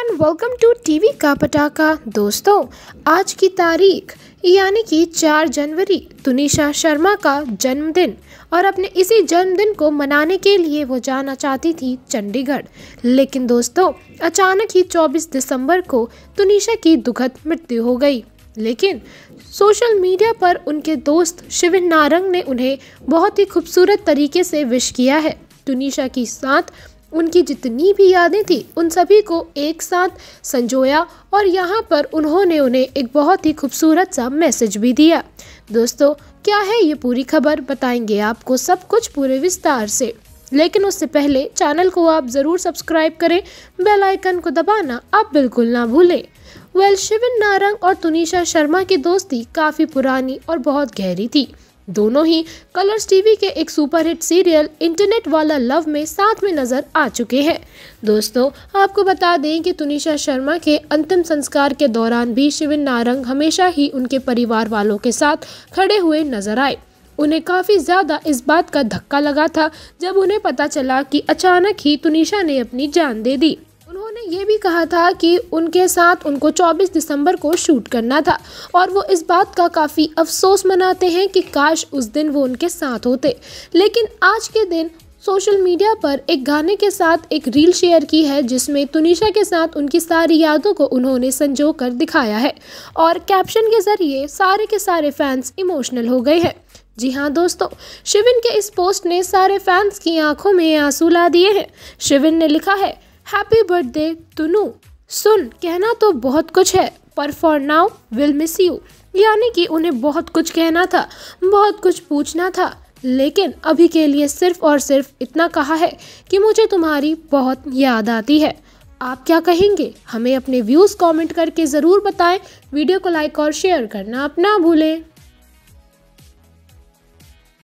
and welcome to TV का पटाखा दोस्तों आज की तारीख यानी कि 4 जनवरी तुनिशा शर्मा का जन्मदिन और अपने इसी जन्मदिन को मनाने के लिए वो जाना चाहती थी चंडीगढ़ लेकिन दोस्तों अचानक ही 24 दिसंबर को तुनिशा की दुखद मृत्यु हो गई लेकिन सोशल मीडिया पर उनके दोस्त शिविर नारंग ने उन्हें बहुत ही खूबसूरत तरीके से विश किया है तुनिशा की साथ उनकी जितनी भी यादें थी उन सभी को एक साथ संजोया और यहाँ पर उन्होंने उन्हें एक बहुत ही खूबसूरत सा मैसेज भी दिया दोस्तों क्या है ये पूरी खबर बताएंगे आपको सब कुछ पूरे विस्तार से लेकिन उससे पहले चैनल को आप ज़रूर सब्सक्राइब करें बेल आइकन को दबाना आप बिल्कुल ना भूलें वेल शिविन नारंग और तुनिशा शर्मा की दोस्ती काफ़ी पुरानी और बहुत गहरी थी दोनों ही कलर्स टीवी के एक सुपरहिट सीरियल इंटरनेट वाला लव में साथ में नजर आ चुके हैं दोस्तों आपको बता दें कि तुनिशा शर्मा के अंतिम संस्कार के दौरान भी शिविन नारंग हमेशा ही उनके परिवार वालों के साथ खड़े हुए नजर आए उन्हें काफ़ी ज़्यादा इस बात का धक्का लगा था जब उन्हें पता चला कि अचानक ही तुनिशा ने अपनी जान दे दी ये भी कहा था कि उनके साथ उनको 24 दिसंबर को शूट करना था और वो इस बात का काफ़ी अफसोस मनाते हैं कि काश उस दिन वो उनके साथ होते लेकिन आज के दिन सोशल मीडिया पर एक गाने के साथ एक रील शेयर की है जिसमें तुनिशा के साथ उनकी सारी यादों को उन्होंने संजो कर दिखाया है और कैप्शन के ज़रिए सारे के सारे फैंस इमोशनल हो गए हैं जी हाँ दोस्तों शिविन के इस पोस्ट ने सारे फैंस की आंखों में आंसू ला दिए हैं शिविन ने लिखा है हैप्पी बर्थडे तुनू सुन कहना तो बहुत कुछ है पर for now will miss you यानी कि उन्हें बहुत कुछ कहना था बहुत कुछ पूछना था लेकिन अभी के लिए सिर्फ और सिर्फ इतना कहा है कि मुझे तुम्हारी बहुत याद आती है आप क्या कहेंगे हमें अपने व्यूज़ कमेंट करके ज़रूर बताएं वीडियो को लाइक और शेयर करना अपना भूलें